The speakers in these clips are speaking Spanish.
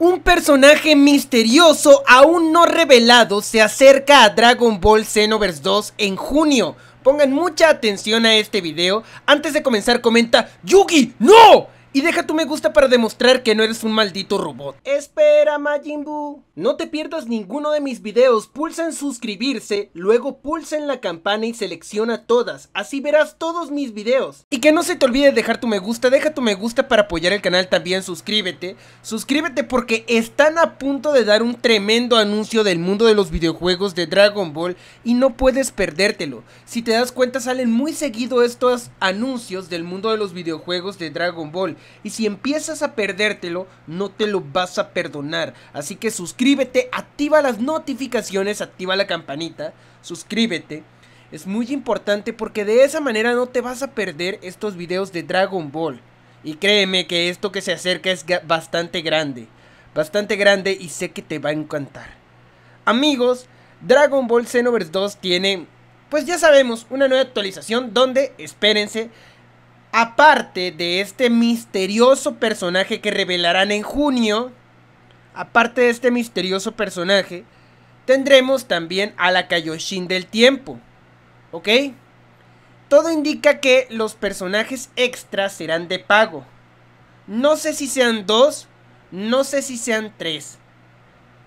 Un personaje misterioso aún no revelado se acerca a Dragon Ball Xenoverse 2 en junio. Pongan mucha atención a este video. Antes de comenzar comenta, Yugi, ¡No! Y deja tu me gusta para demostrar que no eres un maldito robot. Espera Majin Buu. No te pierdas ninguno de mis videos, pulsa en suscribirse, luego pulsa en la campana y selecciona todas, así verás todos mis videos. Y que no se te olvide dejar tu me gusta, deja tu me gusta para apoyar el canal también, suscríbete. Suscríbete porque están a punto de dar un tremendo anuncio del mundo de los videojuegos de Dragon Ball y no puedes perdértelo. Si te das cuenta salen muy seguido estos anuncios del mundo de los videojuegos de Dragon Ball. Y si empiezas a perdértelo, no te lo vas a perdonar. Así que suscríbete, activa las notificaciones, activa la campanita, suscríbete. Es muy importante porque de esa manera no te vas a perder estos videos de Dragon Ball. Y créeme que esto que se acerca es bastante grande. Bastante grande y sé que te va a encantar. Amigos, Dragon Ball Xenoverse 2 tiene, pues ya sabemos, una nueva actualización donde, espérense, Aparte de este misterioso personaje que revelarán en junio, aparte de este misterioso personaje, tendremos también a la Kaioshin del tiempo. ¿Ok? Todo indica que los personajes extras serán de pago. No sé si sean dos, no sé si sean tres.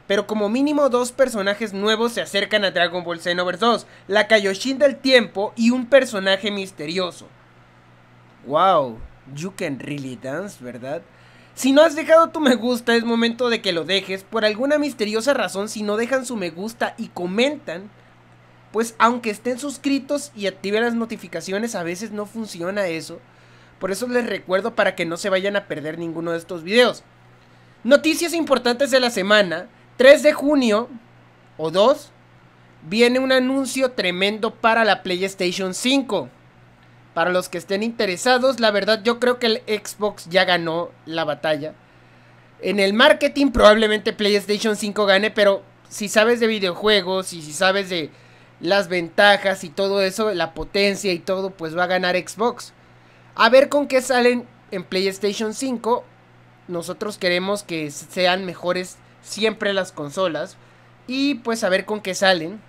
Pero como mínimo dos personajes nuevos se acercan a Dragon Ball Xenoverse 2. La Kaioshin del tiempo y un personaje misterioso wow, you can really dance, ¿verdad? Si no has dejado tu me gusta, es momento de que lo dejes. Por alguna misteriosa razón, si no dejan su me gusta y comentan, pues aunque estén suscritos y activen las notificaciones, a veces no funciona eso. Por eso les recuerdo para que no se vayan a perder ninguno de estos videos. Noticias importantes de la semana. 3 de junio o 2 viene un anuncio tremendo para la PlayStation 5. Para los que estén interesados, la verdad yo creo que el Xbox ya ganó la batalla. En el marketing probablemente PlayStation 5 gane, pero si sabes de videojuegos y si sabes de las ventajas y todo eso, la potencia y todo, pues va a ganar Xbox. A ver con qué salen en PlayStation 5. Nosotros queremos que sean mejores siempre las consolas. Y pues a ver con qué salen.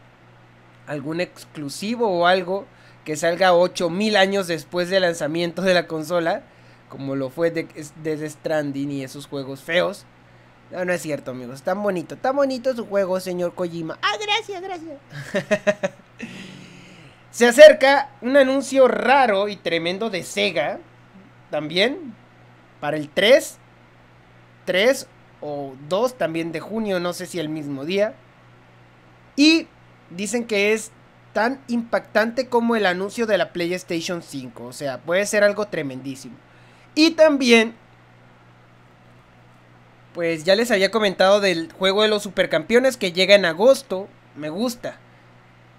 Algún exclusivo o algo que salga 8000 años después del lanzamiento de la consola, como lo fue de, Stranding y esos juegos feos. No, no es cierto, amigos. Tan bonito, tan bonito su juego, señor Kojima. Ah, gracias, gracias. Se acerca un anuncio raro y tremendo de Sega. También. Para el 3. 3 o 2 también de junio. No sé si el mismo día. Y dicen que es tan impactante como el anuncio de la PlayStation 5. O sea, puede ser algo tremendísimo. Y también, pues ya les había comentado del juego de los supercampeones que llega en agosto. Me gusta.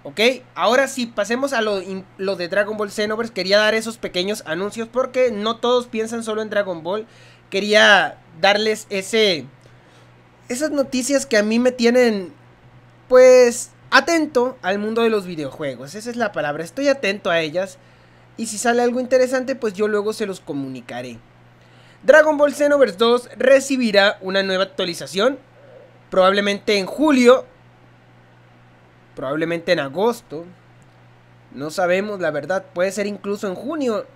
¿Ok? Ahora sí, pasemos a lo, de Dragon Ball Xenoverse. Quería dar esos pequeños anuncios porque no todos piensan solo en Dragon Ball. Quería darles ese... Esas noticias que a mí me tienen pues atento al mundo de los videojuegos, esa es la palabra, estoy atento a ellas y si sale algo interesante pues yo luego se los comunicaré. Dragon Ball Xenoverse 2 recibirá una nueva actualización, probablemente en julio, probablemente en agosto, no sabemos la verdad, puede ser incluso en junio,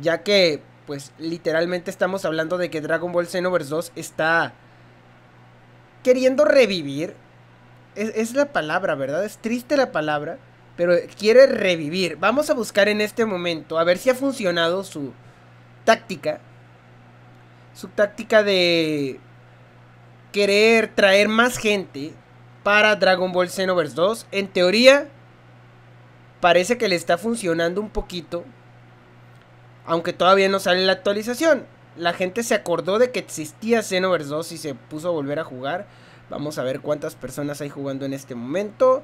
ya que pues literalmente estamos hablando de que Dragon Ball Xenoverse 2 está queriendo revivir es, la palabra, ¿verdad? Es triste la palabra, pero quiere revivir. Vamos a buscar en este momento, a ver si ha funcionado su táctica. Su táctica de querer traer más gente para Dragon Ball Xenoverse 2. En teoría, parece que le está funcionando un poquito. Aunque todavía no sale la actualización. La gente se acordó de que existía Xenoverse 2 y se puso a volver a jugar. Vamos a ver cuántas personas hay jugando en este momento.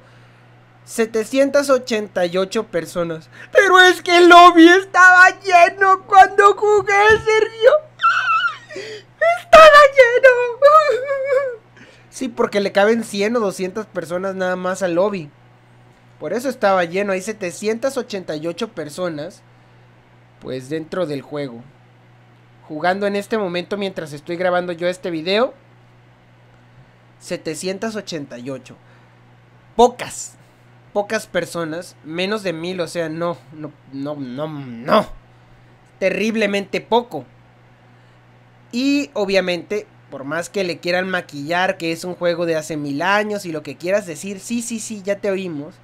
788 personas. Pero es que el lobby estaba lleno cuando jugué el río. Estaba lleno. Sí, porque le caben 100 o 200 personas nada más al lobby. Por eso estaba lleno. Hay 788 personas. Pues dentro del juego. Jugando en este momento mientras estoy grabando yo este video. 788. Pocas, pocas personas, menos de mil, o sea, no, no, no, no, no. Terriblemente poco. Y obviamente, por más que le quieran maquillar que es un juego de hace mil años y lo que quieras decir, sí, sí, sí, ya te oímos,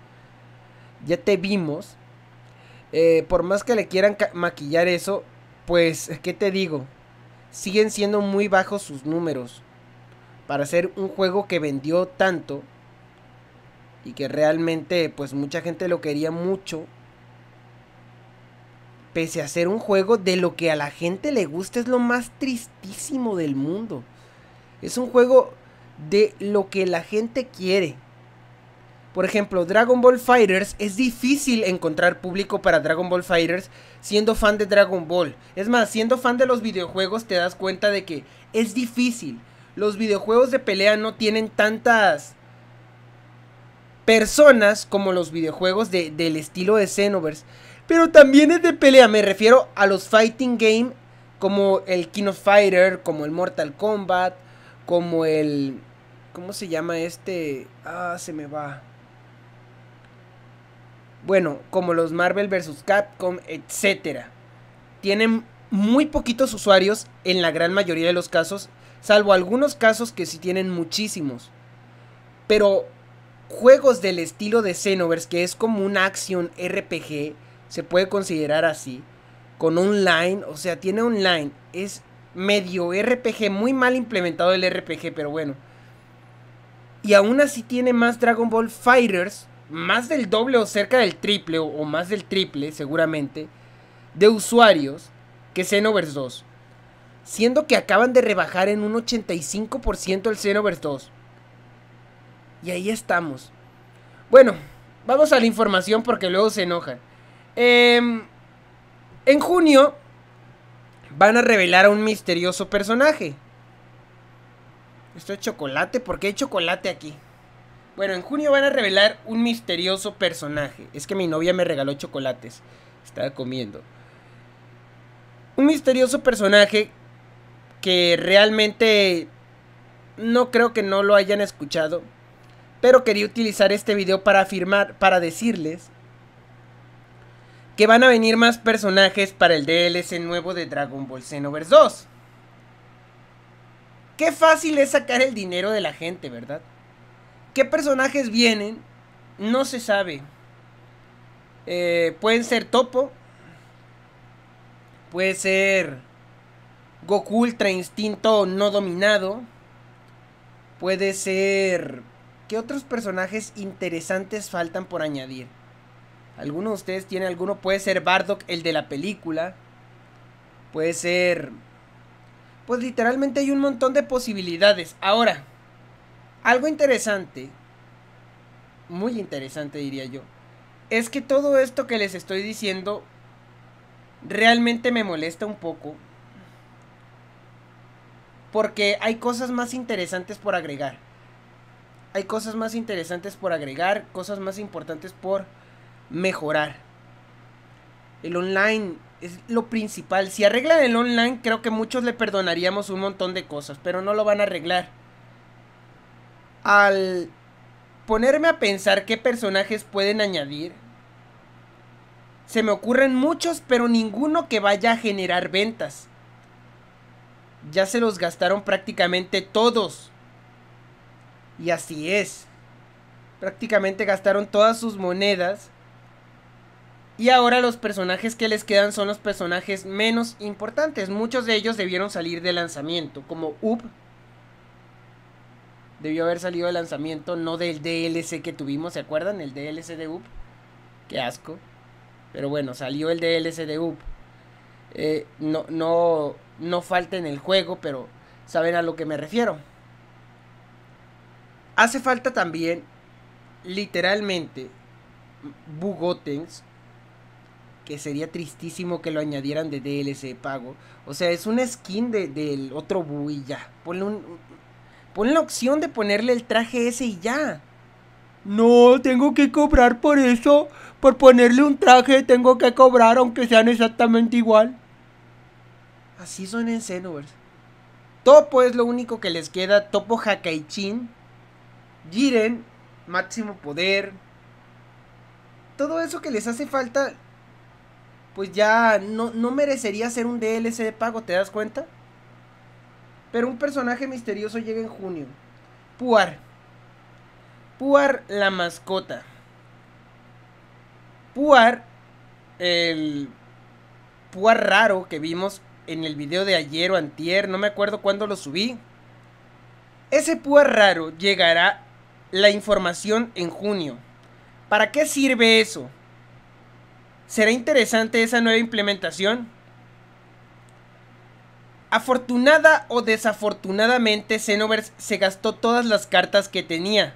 ya te vimos. Eh, por más que le quieran maquillar eso, pues, ¿qué te digo? Siguen siendo muy bajos sus números para hacer un juego que vendió tanto y que realmente pues mucha gente lo quería mucho pese a ser un juego de lo que a la gente le gusta es lo más tristísimo del mundo. Es un juego de lo que la gente quiere. Por ejemplo, Dragon Ball Fighters es difícil encontrar público para Dragon Ball Fighters siendo fan de Dragon Ball. Es más, siendo fan de los videojuegos te das cuenta de que es difícil los videojuegos de pelea no tienen tantas personas como los videojuegos del estilo de Xenoverse. Pero también es de pelea, me refiero a los fighting game como el King of Fighter, como el Mortal Kombat, como el... ¿Cómo se llama este? Ah, se me va. Bueno, como los Marvel vs. Capcom, etc. Tienen muy poquitos usuarios en la gran mayoría de los casos Salvo algunos casos que sí tienen muchísimos. Pero juegos del estilo de Xenoverse, que es como un action RPG, se puede considerar así, con online, o sea, tiene online, es medio RPG, muy mal implementado el RPG, pero bueno. Y aún así tiene más Dragon Ball Fighters, más del doble o cerca del triple, o, más del triple seguramente, de usuarios que Xenoverse 2 siendo que acaban de rebajar en un 85% el Xenoverse 2. Y ahí estamos. Bueno, vamos a la información porque luego se enoja em, en junio van a revelar a un misterioso personaje. Esto es chocolate, ¿por qué hay chocolate aquí? Bueno, en junio van a revelar un misterioso personaje. Es que mi novia me regaló chocolates. Estaba comiendo. Un misterioso personaje que realmente no creo que no lo hayan escuchado, pero quería utilizar este video para afirmar, para decirles que van a venir más personajes para el DLC nuevo de Dragon Ball Xenoverse 2. Qué fácil es sacar el dinero de la gente, ¿verdad? ¿Qué personajes vienen? No se sabe. Eh, pueden ser Topo. Puede ser Goku Ultra Instinto no dominado. Puede ser... ¿Qué otros personajes interesantes faltan por añadir? ¿Alguno de ustedes tiene alguno? Puede ser Bardock, el de la película. Puede ser... Pues literalmente hay un montón de posibilidades. Ahora, algo interesante, muy interesante diría yo, es que todo esto que les estoy diciendo realmente me molesta un poco porque hay cosas más interesantes por agregar. Hay cosas más interesantes por agregar, cosas más importantes por mejorar. El online es lo principal. Si arreglan el online, creo que muchos le perdonaríamos un montón de cosas, pero no lo van a arreglar. Al ponerme a pensar qué personajes pueden añadir, se me ocurren muchos, pero ninguno que vaya a generar ventas ya se los gastaron prácticamente todos. Y así es. Prácticamente gastaron todas sus monedas. Y ahora los personajes que les quedan son los personajes menos importantes. Muchos de ellos debieron salir de lanzamiento, como Up. Debió haber salido de lanzamiento, no del DLC que tuvimos, ¿se acuerdan? El DLC de Up. Qué asco. Pero bueno, salió el DLC de Up. Eh, no, no, no falta en el juego, pero saben a lo que me refiero. Hace falta también, literalmente, Bugotens, que sería tristísimo que lo añadieran de DLC pago. O sea, es una skin del otro BU y ya. Ponle, un, ponle la opción de ponerle el traje ese y ya. No, tengo que cobrar por eso. Por ponerle un traje tengo que cobrar aunque sean exactamente igual. Así son en Xenoverse. Topo es lo único que les queda. Topo Hakaichin. Jiren. Máximo poder. Todo eso que les hace falta. Pues ya no, no merecería ser un DLC de pago, ¿te das cuenta? Pero un personaje misterioso llega en junio. Puar. Puar la mascota. Puar. El Puar raro que vimos en el video de ayer o antier, no me acuerdo cuándo lo subí. Ese púa raro llegará la información en junio. ¿Para qué sirve eso? ¿Será interesante esa nueva implementación? Afortunada o desafortunadamente, Xenoverse se gastó todas las cartas que tenía.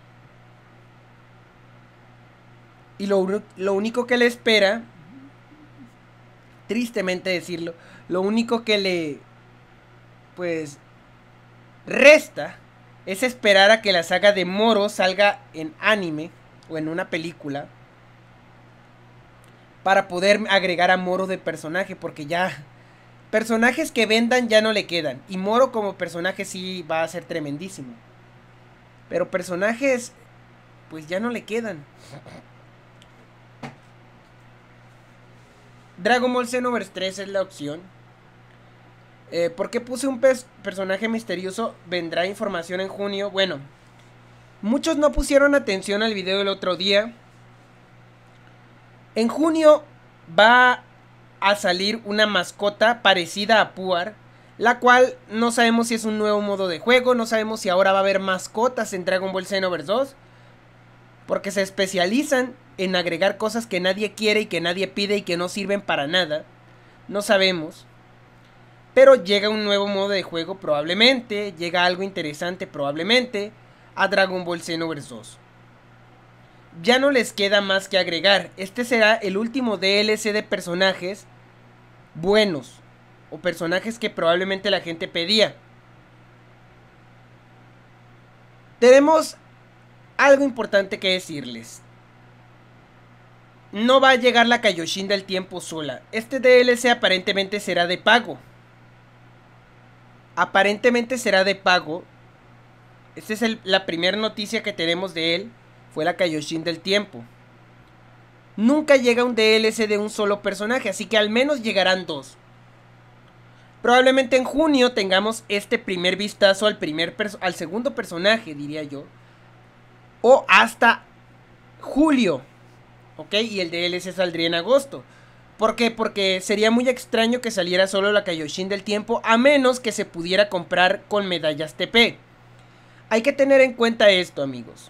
Y lo único que le espera, tristemente decirlo, lo único que le, pues, resta es esperar a que la saga de Moro salga en anime o en una película para poder agregar a Moro de personaje, porque ya personajes que vendan ya no le quedan. Y Moro como personaje sí va a ser tremendísimo. Pero personajes, pues ya no le quedan. Dragon Ball Xenoverse 3 es la opción. Eh, ¿Por qué puse un personaje misterioso? Vendrá información en junio. Bueno, muchos no pusieron atención al video del otro día. En junio va a salir una mascota parecida a Puar, la cual no sabemos si es un nuevo modo de juego, no sabemos si ahora va a haber mascotas en Dragon Ball Xenoverse 2, porque se especializan en agregar cosas que nadie quiere y que nadie pide y que no sirven para nada. No sabemos. Pero llega un nuevo modo de juego probablemente, llega algo interesante probablemente a Dragon Ball Xenoverse 2. Ya no les queda más que agregar, este será el último DLC de personajes buenos o personajes que probablemente la gente pedía. Tenemos algo importante que decirles. No va a llegar la Kaioshin del tiempo sola. Este DLC aparentemente será de pago aparentemente será de pago. Esta es la primera noticia que tenemos de él. Fue la Kaioshin del tiempo. Nunca llega un DLC de un solo personaje, así que al menos llegarán dos. Probablemente en junio tengamos este primer vistazo al, primer al segundo personaje, diría yo. O hasta julio. ¿Ok? Y el DLC saldría en agosto. ¿Por qué? Porque sería muy extraño que saliera solo la Kaioshin del tiempo a menos que se pudiera comprar con medallas TP. Hay que tener en cuenta esto, amigos.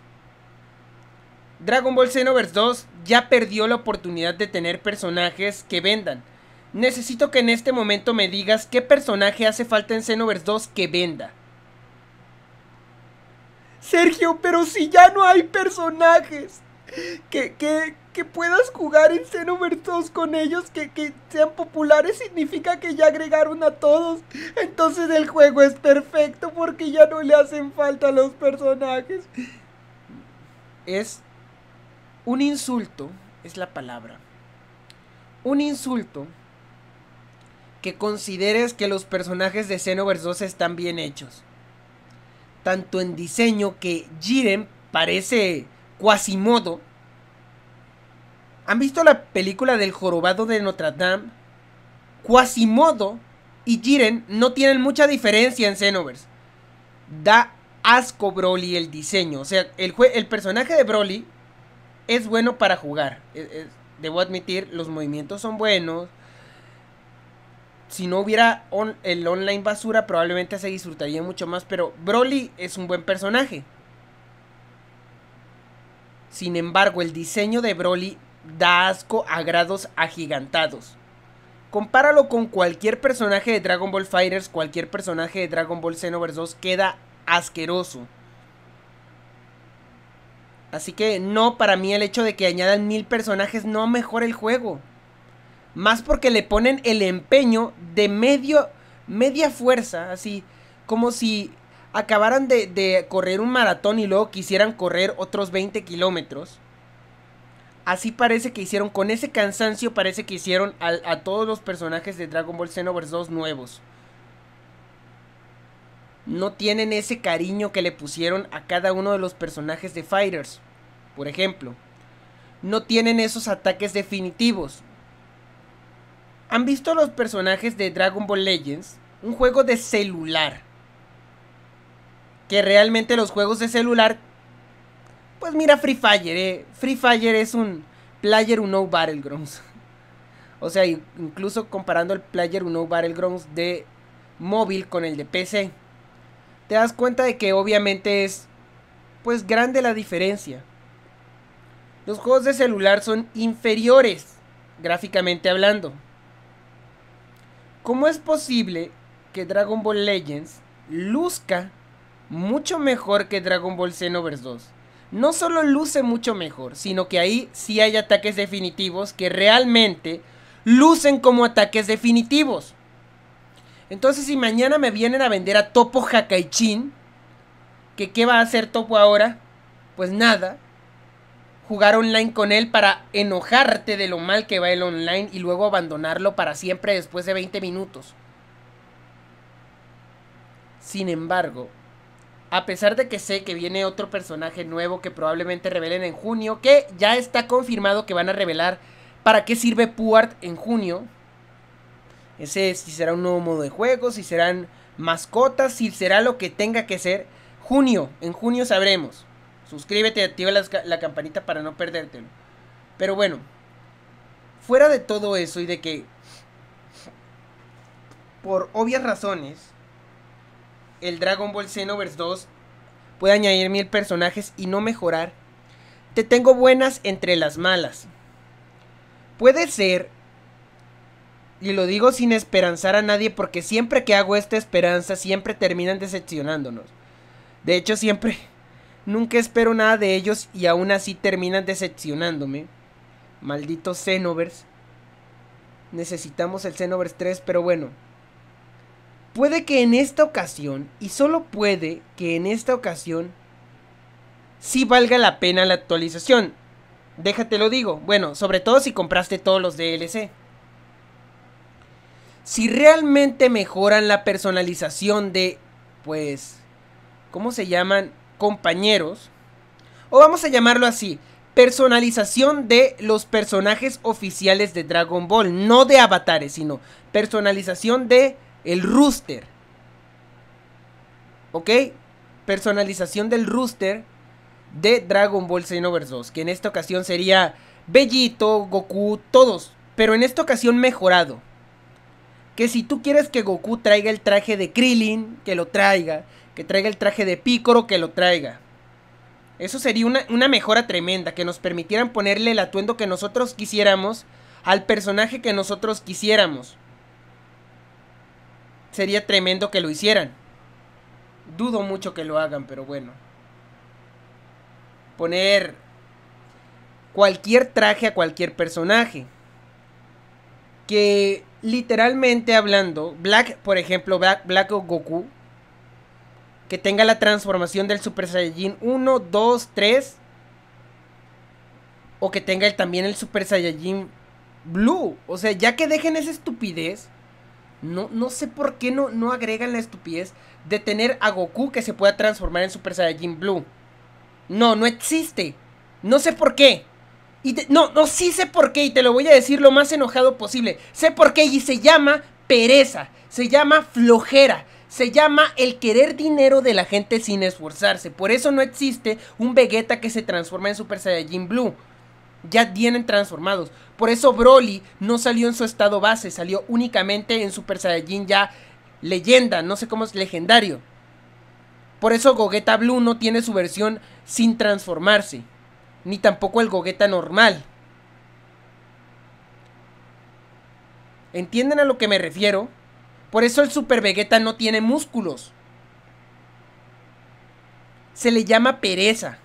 Dragon Ball Xenoverse 2 ya perdió la oportunidad de tener personajes que vendan. Necesito que en este momento me digas qué personaje hace falta en Xenoverse 2 que venda. Sergio, pero si ya no hay personajes. ¿Qué, qué, que puedas jugar en Xenoverse 2 con ellos, que, sean populares, significa que ya agregaron a todos. Entonces el juego es perfecto porque ya no le hacen falta a los personajes. Es un insulto, es la palabra. Un insulto que consideres que los personajes de Xenoverse 2 están bien hechos. Tanto en diseño que Jiren parece Quasimodo ¿Han visto la película del jorobado de Notre Dame? Quasimodo y Jiren no tienen mucha diferencia en Xenoverse. Da asco Broly el diseño. O sea, el, el personaje de Broly es bueno para jugar. E-, e-, debo admitir, los movimientos son buenos. Si no hubiera el online basura, probablemente se disfrutaría mucho más. Pero Broly es un buen personaje. Sin embargo, el diseño de Broly da asco a grados agigantados. Compáralo con cualquier personaje de Dragon Ball Fighters, cualquier personaje de Dragon Ball Xenoverse 2 queda asqueroso. Así que no, para mí el hecho de que añadan mil personajes no mejora el juego. Más porque le ponen el empeño de medio, media fuerza, así como si acabaran de, de correr un maratón y luego quisieran correr otros 20 kilómetros. Así parece que hicieron, con ese cansancio parece que hicieron a, todos los personajes de Dragon Ball Xenoverse 2 nuevos. No tienen ese cariño que le pusieron a cada uno de los personajes de Fighters, por ejemplo. No tienen esos ataques definitivos. ¿Han visto los personajes de Dragon Ball Legends? Un juego de celular. Que realmente los juegos de celular pues mira Free Fire, eh. Free Fire es un Player Uno Battlegrounds. O sea, incluso comparando el Player Uno Battlegrounds de móvil con el de PC, te das cuenta de que obviamente es pues grande la diferencia. Los juegos de celular son inferiores, gráficamente hablando. ¿Cómo es posible que Dragon Ball Legends luzca mucho mejor que Dragon Ball Xenoverse 2? no solo luce mucho mejor, sino que ahí sí hay ataques definitivos que realmente lucen como ataques definitivos. Entonces, si mañana me vienen a vender a Topo Hakaichin, que qué va a hacer Topo ahora, pues nada. Jugar online con él para enojarte de lo mal que va el online y luego abandonarlo para siempre después de 20 minutos. Sin embargo, a pesar de que sé que viene otro personaje nuevo que probablemente revelen en junio, que ya está confirmado que van a revelar para qué sirve Puart en junio. Ese si será un nuevo modo de juego, si serán mascotas, si será lo que tenga que ser. Junio, en junio sabremos. Suscríbete y activa la, la campanita para no perdértelo. Pero bueno, fuera de todo eso y de que por obvias razones el Dragon Ball Xenoverse 2 puede añadir mil personajes y no mejorar, te tengo buenas entre las malas. Puede ser, y lo digo sin esperanzar a nadie porque siempre que hago esta esperanza siempre terminan decepcionándonos. De hecho siempre, nunca espero nada de ellos y aún así terminan decepcionándome. Maldito Xenoverse. Necesitamos el Xenoverse 3, pero bueno. Puede que en esta ocasión, y solo puede que en esta ocasión, sí valga la pena la actualización. Déjate lo digo. Bueno, sobre todo si compraste todos los DLC. Si realmente mejoran la personalización de, pues, ¿cómo se llaman? Compañeros. O vamos a llamarlo así. Personalización de los personajes oficiales de Dragon Ball. No de avatares, sino personalización de el rooster. ¿Ok? Personalización del rooster de Dragon Ball Xenoverse 2. Que en esta ocasión sería Bellito, Goku, todos. Pero en esta ocasión mejorado. Que si tú quieres que Goku traiga el traje de Krillin, que lo traiga. Que traiga el traje de Picoro, que lo traiga. Eso sería una, mejora tremenda, que nos permitieran ponerle el atuendo que nosotros quisiéramos al personaje que nosotros quisiéramos sería tremendo que lo hicieran. Dudo mucho que lo hagan, pero bueno. Poner cualquier traje a cualquier personaje. Que literalmente hablando, Black, por ejemplo, Black, o Goku, que tenga la transformación del Super Saiyajin 1, 2, 3, o que tenga también el Super Saiyajin Blue. O sea, ya que dejen esa estupidez no, no sé por qué no, no agregan la estupidez de tener a Goku que se pueda transformar en Super Saiyajin Blue. No, no existe. No sé por qué. Y no, no, sí sé por qué y te lo voy a decir lo más enojado posible. Sé por qué y se llama pereza, se llama flojera, se llama el querer dinero de la gente sin esforzarse. Por eso no existe un Vegeta que se transforma en Super Saiyajin Blue ya tienen transformados. Por eso Broly no salió en su estado base, salió únicamente en Super Saiyajin ya leyenda, no sé cómo es legendario. Por eso Gogeta Blue no tiene su versión sin transformarse, ni tampoco el Gogeta normal. ¿Entienden a lo que me refiero? Por eso el Super Vegeta no tiene músculos. Se le llama pereza.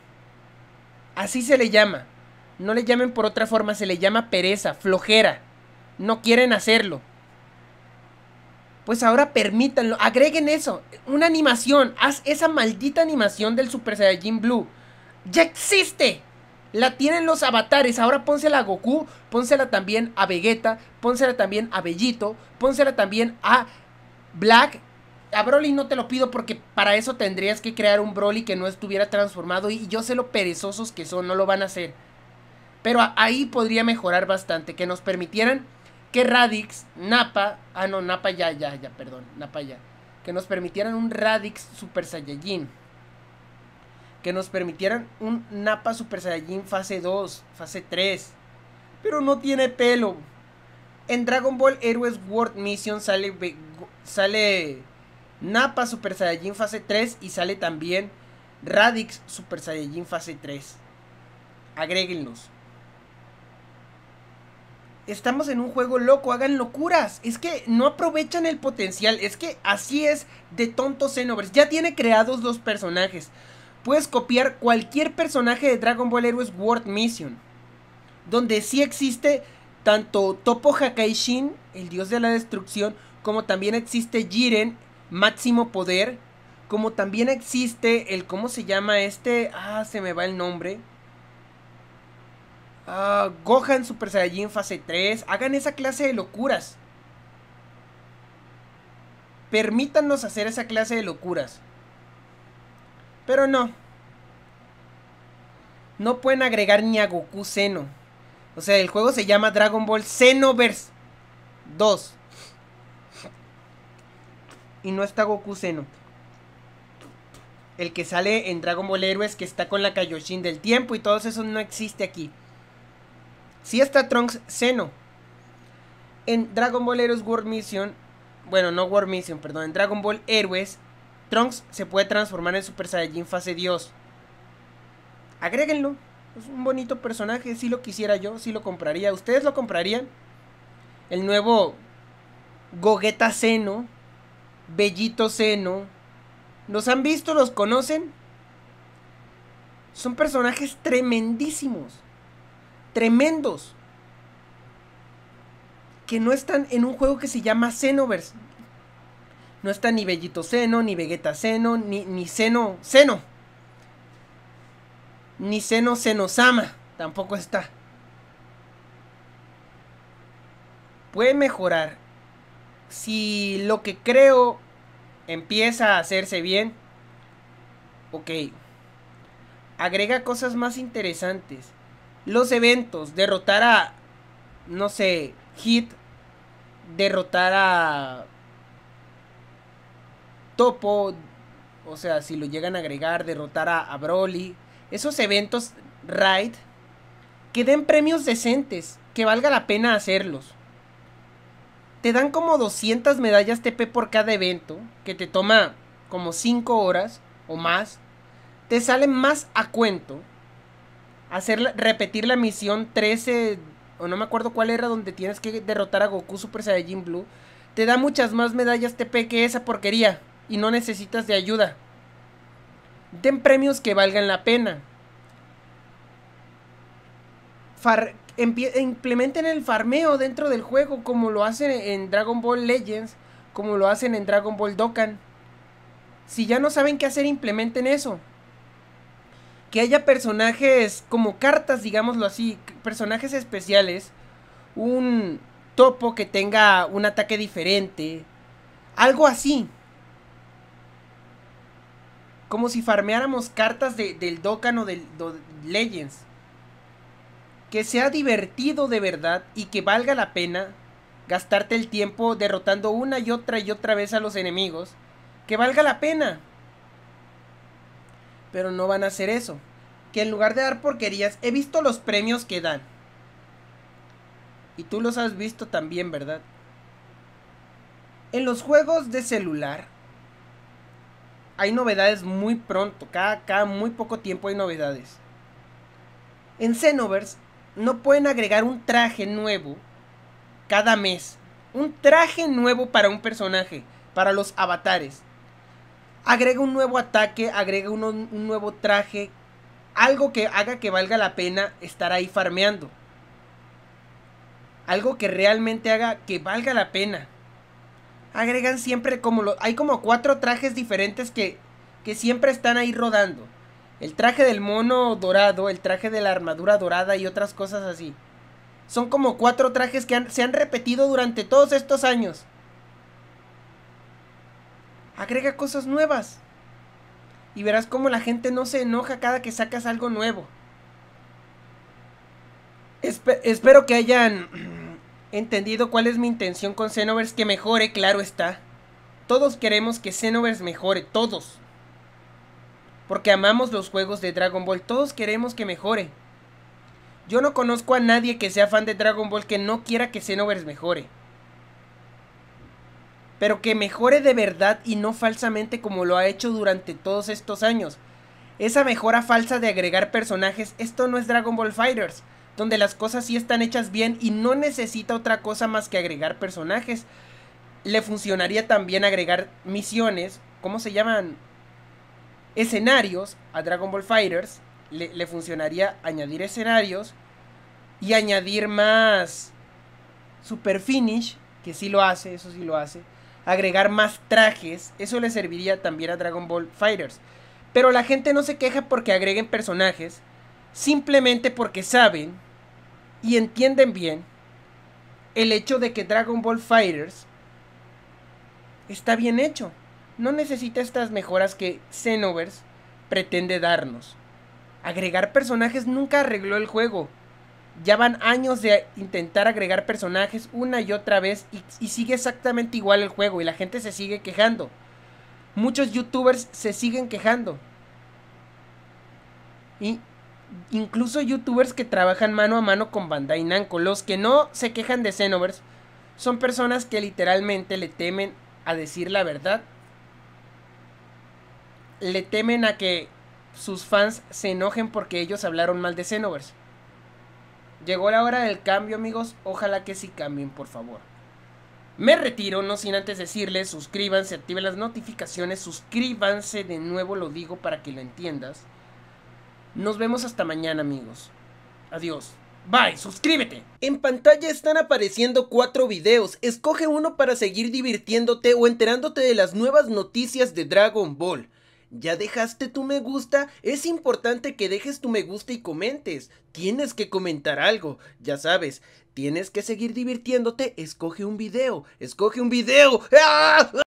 Así se le llama. No le llamen por otra forma, se le llama pereza, flojera. No quieren hacerlo. Pues ahora permítanlo, agreguen eso. Una animación, haz esa maldita animación del Super Saiyajin Blue. Ya existe. La tienen los avatares. Ahora pónsela a Goku, pónsela también a Vegeta, pónsela también a Bellito, pónsela también a Black. A Broly no te lo pido porque para eso tendrías que crear un Broly que no estuviera transformado y yo sé lo perezosos que son, no lo van a hacer. Pero ahí podría mejorar bastante, que nos permitieran que Radix, Napa, ah no, Napa ya, ya, ya, perdón, Napa ya, que nos permitieran un Radix Super Saiyajin, que nos permitieran un Napa Super Saiyajin fase 2, fase 3, pero no tiene pelo. En Dragon Ball Heroes World Mission sale, sale Napa Super Saiyajin fase 3 y sale también Radix Super Saiyajin fase 3. Agréguenlos estamos en un juego loco, hagan locuras. Es que no aprovechan el potencial, es que así es de tontos Xenoverse. Ya tiene creados dos personajes. Puedes copiar cualquier personaje de Dragon Ball Heroes World Mission, donde sí existe tanto Topo Hakaishin, el dios de la destrucción, como también existe Jiren, máximo poder, como también existe el, ¿cómo se llama este? Ah, se me va el nombre. Ah, Gohan Super Saiyajin fase 3. Hagan esa clase de locuras. Permítannos hacer esa clase de locuras. Pero no. No pueden agregar ni a Goku Seno. O sea, el juego se llama Dragon Ball Xenoverse 2. Y no está Goku Seno. El que sale en Dragon Ball Heroes que está con la Kaioshin del tiempo y todo eso no existe aquí. Si está Trunks Seno. En Dragon Ball Heroes World Mission, bueno, no World Mission, perdón, en Dragon Ball Heroes, Trunks se puede transformar en Super Saiyajin fase Dios. Agréguenlo. Es un bonito personaje, si lo quisiera yo, si lo compraría. ¿Ustedes lo comprarían? El nuevo Gogeta Seno, Bellito Seno. ¿Los han visto? ¿Los conocen? Son personajes tremendísimos tremendos que no están en un juego que se llama Xenoverse. No está ni Bellito Seno, ni Vegeta Seno, ni, ni Seno Seno. Ni Seno Sama. Tampoco está. Puede mejorar. Si lo que creo empieza a hacerse bien. Ok. Agrega cosas más interesantes los eventos, derrotar a, no sé, Hit, derrotar a Topo, o sea, si lo llegan a agregar, derrotar a, Broly, esos eventos Raid, que den premios decentes, que valga la pena hacerlos. Te dan como 200 medallas TP por cada evento, que te toma como 5 horas o más. Te salen más a cuento hacer repetir la misión 13 o no me acuerdo cuál era donde tienes que derrotar a Goku Super Saiyajin Blue, te da muchas más medallas TP que esa porquería y no necesitas de ayuda. Den premios que valgan la pena. implementen el farmeo dentro del juego como lo hacen en Dragon Ball Legends, como lo hacen en Dragon Ball Dokkan. Si ya no saben qué hacer, implementen eso que haya personajes como cartas, digámoslo así, personajes especiales, un topo que tenga un ataque diferente, algo así. Como si farmeáramos cartas de, del Dokkan o del Legends. Que sea divertido de verdad y que valga la pena gastarte el tiempo derrotando una y otra y otra vez a los enemigos. Que valga la pena. Pero no van a hacer eso. Que en lugar de dar porquerías, he visto los premios que dan. Y tú los has visto también, ¿verdad? En los juegos de celular hay novedades muy pronto. Cada, muy poco tiempo hay novedades. En Xenoverse no pueden agregar un traje nuevo cada mes. Un traje nuevo para un personaje, para los avatares agrega un nuevo ataque, agrega un nuevo traje, algo que haga que valga la pena estar ahí farmeando. Algo que realmente haga que valga la pena. Agregan siempre como los. hay como cuatro trajes diferentes que, que siempre están ahí rodando. El traje del mono dorado, el traje de la armadura dorada y otras cosas así. Son como cuatro trajes que se han repetido durante todos estos años agrega cosas nuevas. Y verás cómo la gente no se enoja cada que sacas algo nuevo. espero que hayan entendido cuál es mi intención con Xenoverse, que mejore, claro está. Todos queremos que Xenoverse mejore, todos. Porque amamos los juegos de Dragon Ball, todos queremos que mejore. Yo no conozco a nadie que sea fan de Dragon Ball que no quiera que Xenoverse mejore pero que mejore de verdad y no falsamente como lo ha hecho durante todos estos años. Esa mejora falsa de agregar personajes, esto no es Dragon Ball Fighters, donde las cosas sí están hechas bien y no necesita otra cosa más que agregar personajes. Le funcionaría también agregar misiones, ¿cómo se llaman? Escenarios a Dragon Ball Fighters. Le, le funcionaría añadir escenarios y añadir más super finish, que sí lo hace, eso sí lo hace agregar más trajes, eso le serviría también a Dragon Ball Fighters. Pero la gente no se queja porque agreguen personajes, simplemente porque saben y entienden bien el hecho de que Dragon Ball Fighters está bien hecho. No necesita estas mejoras que Xenoverse pretende darnos. Agregar personajes nunca arregló el juego. Ya van años de intentar agregar personajes una y otra vez y, sigue exactamente igual el juego y la gente se sigue quejando. Muchos youtubers se siguen quejando. Y incluso youtubers que trabajan mano a mano con Bandai Namco. Los que no se quejan de Xenoverse son personas que literalmente le temen a decir la verdad. Le temen a que sus fans se enojen porque ellos hablaron mal de Xenoverse. Llegó la hora del cambio, amigos. Ojalá que sí cambien, por favor. Me retiro, no sin antes decirles, suscríbanse, activen las notificaciones, suscríbanse de nuevo, lo digo para que lo entiendas. Nos vemos hasta mañana, amigos. Adiós. Bye, suscríbete. En pantalla están apareciendo cuatro videos. Escoge uno para seguir divirtiéndote o enterándote de las nuevas noticias de Dragon Ball. ¿Ya dejaste tu me gusta? Es importante que dejes tu me gusta y comentes. Tienes que comentar algo, ya sabes. Tienes que seguir divirtiéndote. Escoge un video. Escoge un video. ¡Ah!